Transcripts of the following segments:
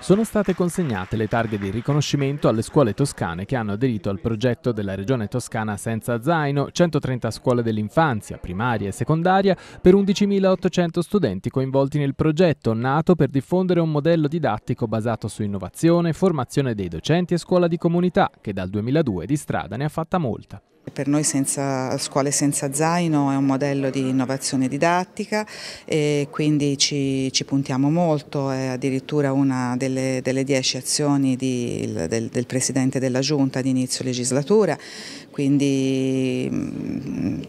Sono state consegnate le targhe di riconoscimento alle scuole toscane che hanno aderito al progetto della Regione Toscana Senza Zaino, 130 scuole dell'infanzia, primaria e secondaria, per 11.800 studenti coinvolti nel progetto, nato per diffondere un modello didattico basato su innovazione, formazione dei docenti e scuola di comunità, che dal 2002 di strada ne ha fatta molta. Per noi senza, scuole senza zaino è un modello di innovazione didattica e quindi ci, ci puntiamo molto, è addirittura una delle, delle dieci azioni di, del, del, Presidente della Giunta di inizio legislatura, quindi mm,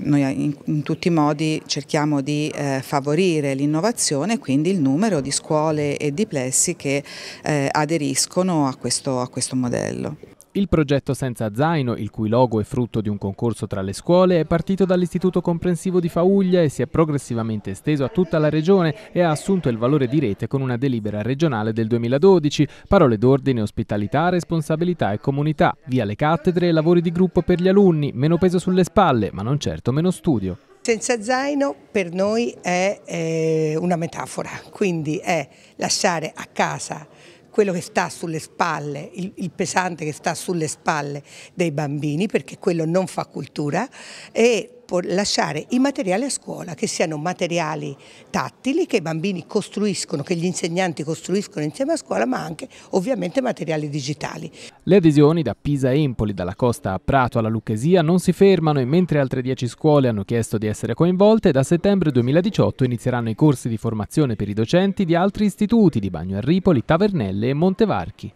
noi in, in tutti i modi cerchiamo di eh, favorire l'innovazione e quindi il numero di scuole e di plessi che eh, aderiscono a questo, a questo modello. Il progetto Senza Zaino, il cui logo è frutto di un concorso tra le scuole, è partito dall'Istituto Comprensivo di Fauglia e si è progressivamente esteso a tutta la regione e ha assunto il valore di rete con una delibera regionale del 2012, parole d'ordine ospitalità, responsabilità e comunità, via le cattedre e lavori di gruppo per gli alunni, meno peso sulle spalle, ma non certo meno studio. Senza zaino per noi è eh, una metafora, quindi è lasciare a casa quello che sta sulle spalle, il, il, pesante che sta sulle spalle dei bambini, perché quello non fa cultura, e dopo lasciare i materiali a scuola, che siano materiali tattili che i bambini costruiscono, che gli insegnanti costruiscono insieme a scuola, ma anche ovviamente materiali digitali. Le adesioni da Pisa e Empoli, dalla costa a Prato alla Lucchesia, non si fermano e mentre altre 10 scuole hanno chiesto di essere coinvolte, da settembre 2018 inizieranno i corsi di formazione per i docenti di altri istituti di Bagno a Ripoli, Tavernelle e Montevarchi.